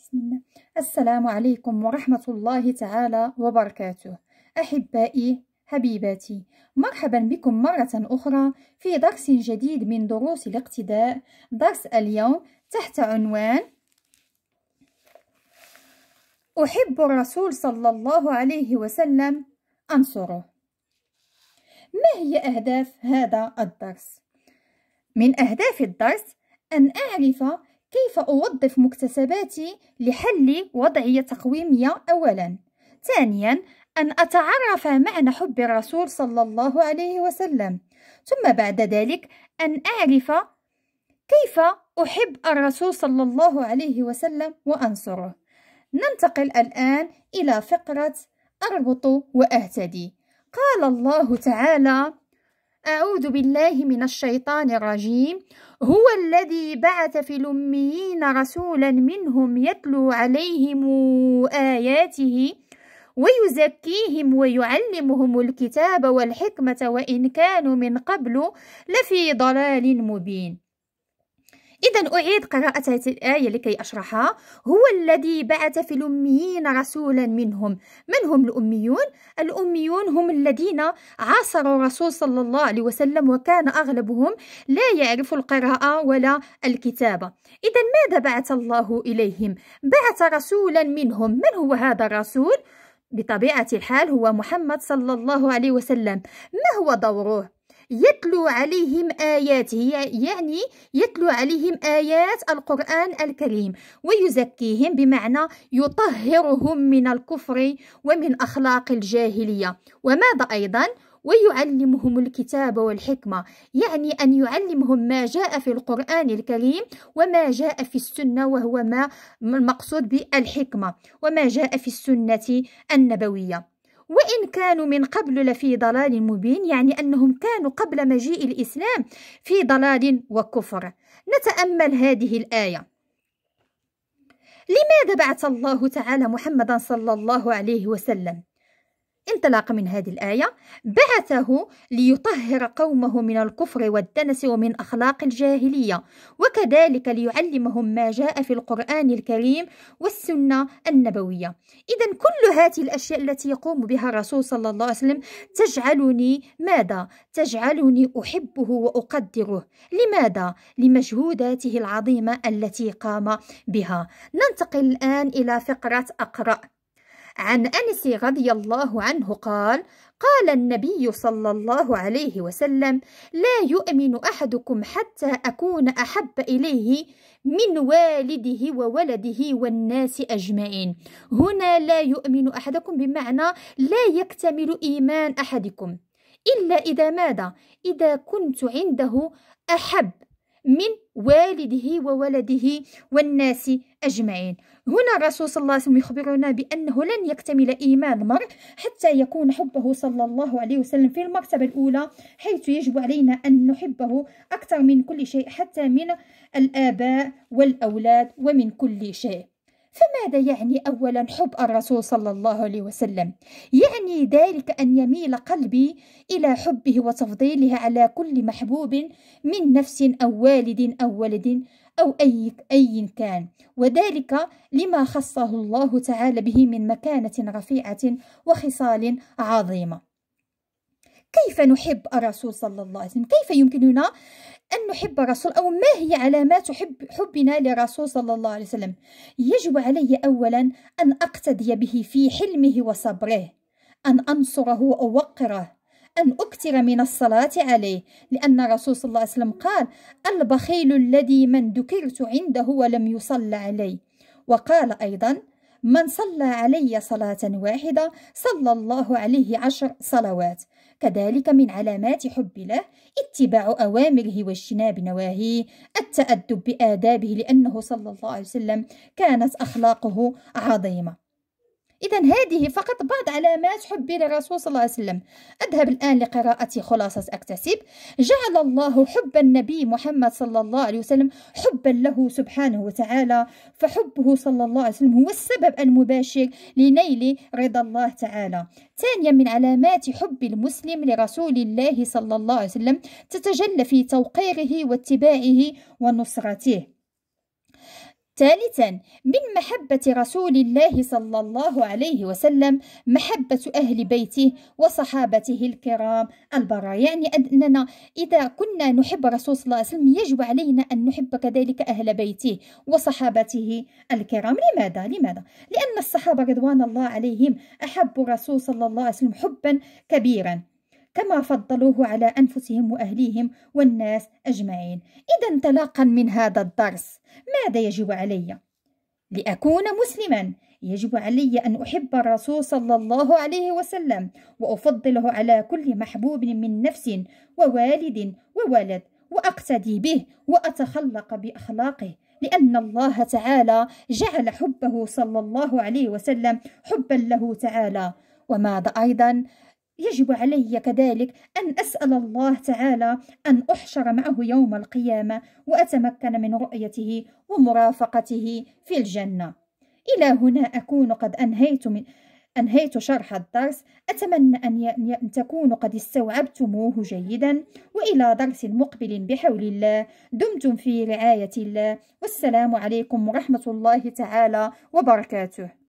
بسم الله السلام عليكم ورحمة الله تعالى وبركاته أحبائي حبيباتي مرحبا بكم مرة أخرى في درس جديد من دروس الاقتداء درس اليوم تحت عنوان أحب الرسول صلى الله عليه وسلم أنصره ما هي أهداف هذا الدرس؟ من أهداف الدرس أن أعرف كيف أوظف مكتسباتي لحل وضعية تقويمية أولا ثانيا أن أتعرف معنى حب الرسول صلى الله عليه وسلم ثم بعد ذلك أن أعرف كيف أحب الرسول صلى الله عليه وسلم وأنصره ننتقل الآن إلى فقرة أربط وأهتدي قال الله تعالى أعوذ بالله من الشيطان الرجيم هو الذي بعث في الأميين رسولا منهم يتلو عليهم آياته ويزكيهم ويعلمهم الكتاب والحكمة وإن كانوا من قبل لفي ضلال مبين إذا أعيد قراءة هذه الآية لكي أشرحها هو الذي بعث في الأميين رسولا منهم من هم الأميون؟ الأميون هم الذين عاصروا الرسول صلى الله عليه وسلم وكان أغلبهم لا يعرف القراءة ولا الكتابة إذا ماذا بعث الله إليهم؟ بعث رسولا منهم من هو هذا الرسول؟ بطبيعة الحال هو محمد صلى الله عليه وسلم ما هو دوره؟ يتلو عليهم آياته يعني يتلو عليهم آيات القرآن الكريم ويزكيهم بمعنى يطهرهم من الكفر ومن أخلاق الجاهلية وماذا أيضا؟ ويعلمهم الكتاب والحكمة يعني أن يعلمهم ما جاء في القرآن الكريم وما جاء في السنة وهو ما المقصود بالحكمة وما جاء في السنة النبوية وإن كانوا من قبل لفي ضلال مبين يعني أنهم كانوا قبل مجيء الإسلام في ضلال وكفر نتأمل هذه الآية لماذا بعث الله تعالى محمدا صلى الله عليه وسلم انطلاقا من هذه الآية بعثه ليطهر قومه من الكفر والدنس ومن أخلاق الجاهلية وكذلك ليعلمهم ما جاء في القرآن الكريم والسنة النبوية إذا كل هذه الأشياء التي يقوم بها الرسول صلى الله عليه وسلم تجعلني ماذا؟ تجعلني أحبه وأقدره لماذا؟ لمجهوداته العظيمة التي قام بها ننتقل الآن إلى فقرة أقرأ عن أنس رضي الله عنه قال قال النبي صلى الله عليه وسلم لا يؤمن أحدكم حتى أكون أحب إليه من والده وولده والناس أجمعين هنا لا يؤمن أحدكم بمعنى لا يكتمل إيمان أحدكم إلا إذا ماذا؟ إذا كنت عنده أحب من والده وولده والناس أجمعين هنا الرسول صلى الله عليه وسلم يخبرنا بأنه لن يكتمل إيمان المرء حتى يكون حبه صلى الله عليه وسلم في المرتبة الأولى حيث يجب علينا أن نحبه أكثر من كل شيء حتى من الآباء والأولاد ومن كل شيء فماذا يعني اولا حب الرسول صلى الله عليه وسلم يعني ذلك ان يميل قلبي الى حبه وتفضيله على كل محبوب من نفس او والد او ولد أو أي أي كان وذلك لما خصه الله تعالى به من مكانة رفيعة وخصال عظيمة كيف نحب الرسول صلى الله عليه وسلم كيف يمكننا أن نحب الرسول أو ما هي علامات حب حبنا للرسول صلى الله عليه وسلم يجب علي أولا أن أقتدي به في حلمه وصبره أن أنصره وأوقره أن أكثر من الصلاة عليه لأن الرسول صلى الله عليه وسلم قال البخيل الذي من ذكرت عنده ولم يصل عليه وقال أيضا من صلى علي صلاة واحدة صلى الله عليه عشر صلوات كذلك من علامات حب له اتباع أوامره واجتناب نواهيه التأدب بآدابه لأنه صلى الله عليه وسلم كانت أخلاقه عظيمة إذا هذه فقط بعض علامات حبي للرسول صلى الله عليه وسلم أذهب الآن لقراءة خلاصة أكتسب جعل الله حب النبي محمد صلى الله عليه وسلم حبا له سبحانه وتعالى فحبه صلى الله عليه وسلم هو السبب المباشر لنيل رضا الله تعالى ثانيا من علامات حب المسلم لرسول الله صلى الله عليه وسلم تتجلى في توقيره واتباعه ونصرته ثالثا من محبة رسول الله صلى الله عليه وسلم محبة أهل بيته وصحابته الكرام البرار يعني أننا إذا كنا نحب رسول صلى الله عليه وسلم يجب علينا أن نحب كذلك أهل بيته وصحابته الكرام لماذا؟ لماذا؟ لأن الصحابة رضوان الله عليهم أحبوا الرسول صلى الله عليه وسلم حبا كبيرا كما فضلوه على أنفسهم وأهليهم والناس أجمعين إذا انطلاقا من هذا الدرس ماذا يجب علي؟ لأكون مسلما يجب علي أن أحب الرسول صلى الله عليه وسلم وأفضله على كل محبوب من نفس ووالد وولد وأقتدي به وأتخلق بأخلاقه لأن الله تعالى جعل حبه صلى الله عليه وسلم حبا له تعالى وماذا أيضا يجب علي كذلك أن أسأل الله تعالى أن أحشر معه يوم القيامة وأتمكن من رؤيته ومرافقته في الجنة إلى هنا أكون قد أنهيت من أنهيت شرح الدرس أتمنى أن تكونوا قد استوعبتموه جيدا وإلى درس مقبل بحول الله دمتم في رعاية الله والسلام عليكم ورحمة الله تعالى وبركاته